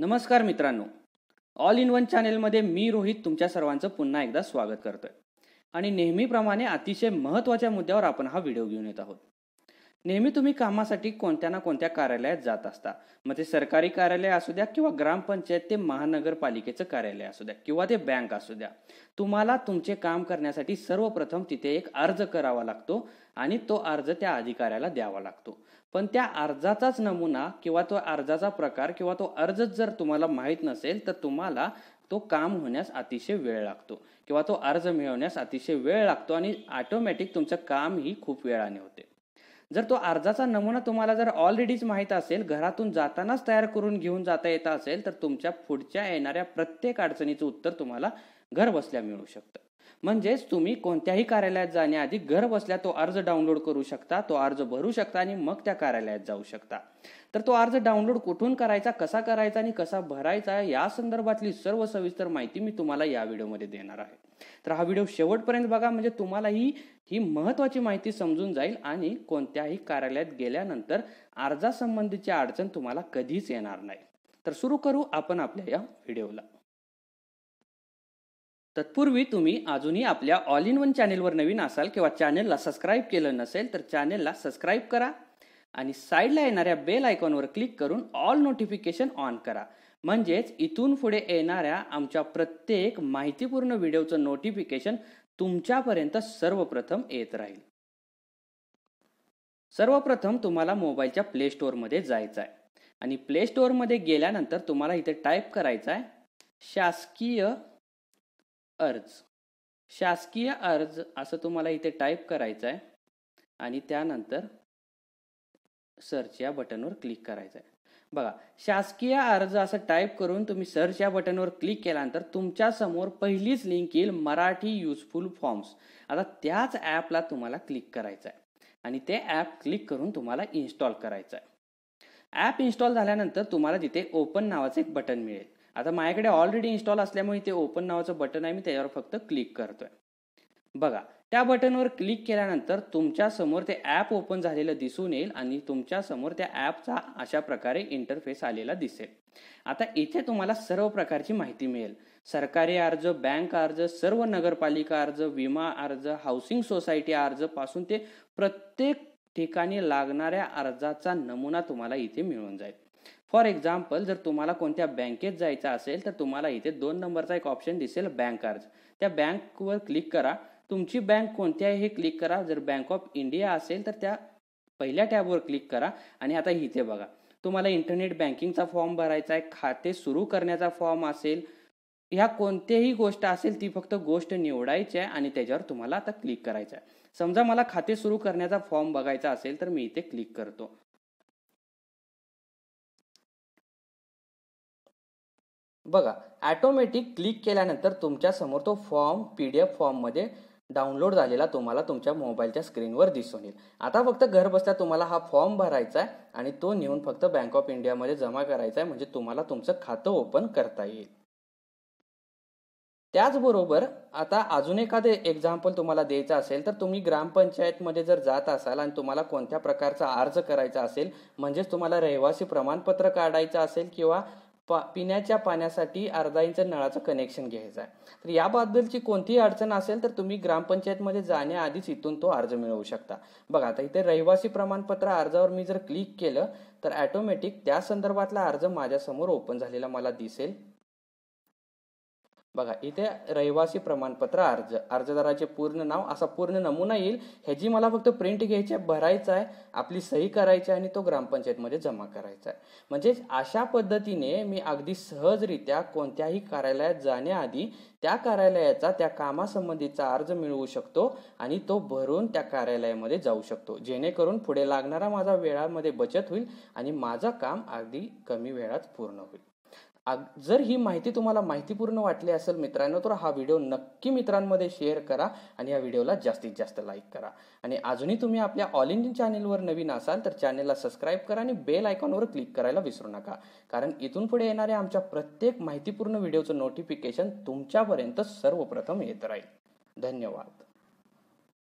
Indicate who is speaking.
Speaker 1: नमस्कार मित्रांनो all in one चॅनेलमध्ये मी रोहित तुमच्या सर्वांचं पुन्हा एकदा स्वागत करतोय आणि नेहमीप्रमाणे अतिशय महत्त्वाच्या मुद्द्यावर आपण हा व्हिडिओ घेऊन येत आहोत नेहमी तुम्ही कामासाठी कोणत्या ना कोणत्या कार्यालयात जात असता मग ते सरकारी कार्यालय असू द्या किंवा ग्रामपंचायत ते महानगरपालिकेचं कार्यालय असू द्या किंवा ते बँक असू द्या तुम्हाला तुमचे काम करण्यासाठी सर्वप्रथम तिथे एक अर्ज करावा लागतो आणि तो अर्ज त्या अधिकाऱ्याला द्यावा लागतो पण त्या अर्जाचाच नमुना किंवा तो अर्जाचा प्रकार किंवा तो अर्जच जर तुम्हाला माहीत नसेल तर तुम्हाला तो काम होण्यास अतिशय वेळ लागतो किंवा तो अर्ज मिळवण्यास अतिशय वेळ लागतो आणि ऑटोमॅटिक तुमचं काम ही खूप वेळाने होते जर तो अर्जाचा नमुना तुम्हाला जर ऑलरेडीच माहीत असेल घरातून जातानाच तयार करून घेऊन जाता येत असेल तर तुमच्या पुढच्या येणाऱ्या प्रत्येक अडचणीचं उत्तर तुम्हाला घर बसल्या मिळू शकतं म्हणजेच तुम्ही कोणत्याही कार्यालयात जाण्याआधी घर बसल्या तो अर्ज डाउनलोड करू शकता तो अर्ज भरू शकता आणि मग त्या कार्यालयात जाऊ शकता तर तो अर्ज डाउनलोड कुठून करायचा कसा करायचा आणि कसा भरायचा या संदर्भातली सर्व सविस्तर माहिती मी तुम्हाला या व्हिडिओमध्ये देणार आहे तर हा व्हिडिओ शेवटपर्यंत बघा म्हणजे तुम्हाला ही ही महत्वाची माहिती समजून जाईल आणि कोणत्याही कार्यालयात गेल्यानंतर अर्जासंबंधीची अडचण तुम्हाला कधीच येणार नाही तर सुरू करू आपण आपल्या या व्हिडिओला तत्पूर्वी तुम्ही अजूनही आपल्या ऑल इन वन चॅनेलवर नवीन असाल किंवा चॅनेलला सबस्क्राईब केलं नसेल तर चॅनेलला सबस्क्राईब करा आणि साईडला येणाऱ्या बेल आयकॉनवर क्लिक करून ऑल नोटिफिकेशन ऑन करा म्हणजेच इथून पुढे येणाऱ्या आमच्या प्रत्येक माहितीपूर्ण व्हिडिओचं नोटिफिकेशन तुमच्यापर्यंत सर्वप्रथम येत राहील सर्वप्रथम तुम्हाला मोबाईलच्या प्ले स्टोअरमध्ये जायचं आहे आणि प्ले स्टोअरमध्ये गेल्यानंतर तुम्हाला इथे टाईप करायचा आहे शासकीय अर्ज शासकीय अर्ज असं तुम्हाला इथे टाईप करायचं आहे आणि त्यानंतर सर्च या बटनवर क्लिक करायचं आहे बघा शासकीय अर्ज असं टाईप करून तुम्ही सर्च या बटनवर क्लिक केल्यानंतर तुमच्या समोर पहिलीच लिंक येईल मराठी युजफुल फॉर्म्स आता त्याच ॲपला तुम्हाला क्लिक करायचं आहे आणि ते ॲप क्लिक करून तुम्हाला इन्स्टॉल करायचं आहे ॲप इन्स्टॉल झाल्यानंतर तुम्हाला तिथे ओपन नावाचं एक बटन मिळेल आता माझ्याकडे ऑलरेडी इन्स्टॉल असल्यामुळे ते ओपन नावाचं बटन आहे मी त्याच्यावर फक्त क्लिक करतोय बघा त्या बटनवर क्लिक केल्यानंतर तुमच्यासमोर ते ॲप ओपन झालेलं दिसून येईल आणि तुमच्यासमोर त्या ॲपचा अशा प्रकारे इंटरफेस आलेला दिसेल आता इथे तुम्हाला सर्व प्रकारची माहिती मिळेल सरकारी अर्ज बँक अर्ज सर्व नगरपालिका अर्ज विमा अर्ज हाऊसिंग सोसायटी अर्ज पासून ते प्रत्येक ठिकाणी लागणाऱ्या अर्जाचा नमुना तुम्हाला इथे मिळून जाईल फॉर एक्झाम्पल जर तुम्हाला कोणत्या बँकेत जायचं असेल तर तुम्हाला इथे दोन नंबरचा एक ऑप्शन दिसेल बँक अर्ज त्या बँकवर क्लिक करा तुमची बँक हे क्लिक करा जर बँक ऑफ इंडिया असेल तर त्या पहिल्या टॅबवर क्लिक करा आणि आता इथे बघा तुम्हाला इंटरनेट बँकिंगचा फॉर्म भरायचा आहे खाते सुरू करण्याचा फॉर्म असेल ह्या कोणतेही गोष्ट असेल ती फक्त गोष्ट निवडायची आहे आणि त्याच्यावर तुम्हाला आता क्लिक करायचं आहे समजा मला खाते सुरू करण्याचा फॉर्म बघायचा असेल तर मी इथे क्लिक करतो बघा ॲटोमॅटिक क्लिक केल्यानंतर तुमच्यासमोर तो फॉर्म पी डी एफ फॉर्ममध्ये डाउनलोड झालेला तुम्हाला तुमच्या मोबाईलच्या स्क्रीनवर दिसून येईल आता फक्त घर बसल्या तुम्हाला हा फॉर्म भरायचा आहे आणि तो नेऊन फक्त बँक ऑफ इंडियामध्ये जमा करायचा आहे म्हणजे तुम्हाला तुमचं खातं ओपन करता येईल त्याचबरोबर आता अजून एखादं एक्झाम्पल तुम्हाला द्यायचं असेल तर तुम्ही ग्रामपंचायतमध्ये जर जात असाल आणि तुम्हाला कोणत्या प्रकारचा अर्ज करायचा असेल म्हणजेच तुम्हाला रहिवासी प्रमाणपत्र काढायचं असेल किंवा पा पिण्याच्या पाण्यासाठी अर्धा इंच नळाचं कनेक्शन घ्यायचं आहे तर याबद्दलची कोणतीही अडचण असेल तर तुम्ही ग्रामपंचायतमध्ये जाण्याआधीच इथून तो अर्ज मिळवू शकता बघा आता इथे रहिवासी प्रमाणपत्र अर्जावर मी जर क्लिक केलं तर ॲटोमॅटिक त्या संदर्भातला अर्ज माझ्यासमोर ओपन झालेला मला दिसेल बघा इथे रहिवासी प्रमाणपत्र अर्ज अर्जदाराचे पूर्ण नाव असा पूर्ण नमुना येईल ह्याची मला फक्त प्रिंट घ्यायची आहे भरायचा आहे आपली सही करायची आणि तो ग्रामपंचायतमध्ये जमा करायचा आहे म्हणजेच अशा पद्धतीने मी अगदी सहजरित्या कोणत्याही कार्यालयात जाण्याआधी त्या कार्यालयाचा त्या कामासंबंधीचा अर्ज मिळवू शकतो आणि तो भरून त्या कार्यालयामध्ये जाऊ शकतो जेणेकरून पुढे लागणारा माझा वेळामध्ये बचत होईल आणि माझं काम अगदी कमी वेळात पूर्ण होईल जर ही माहिती तुम्हाला माहितीपूर्ण वाटली असेल मित्रांनो तर हा व्हिडिओ नक्की मित्रांमध्ये शेअर करा आणि या व्हिडिओला जास्तीत जास्त लाईक करा आणि अजूनही तुम्ही आपल्या ऑल इंडियन चॅनेलवर नवीन असाल तर चॅनेलला सबस्क्राईब करा आणि बेल आयकॉनवर क्लिक करायला विसरू नका कारण इथून पुढे येणाऱ्या आमच्या प्रत्येक माहितीपूर्ण व्हिडिओचं नोटिफिकेशन तुमच्यापर्यंत सर्वप्रथम येत राहील धन्यवाद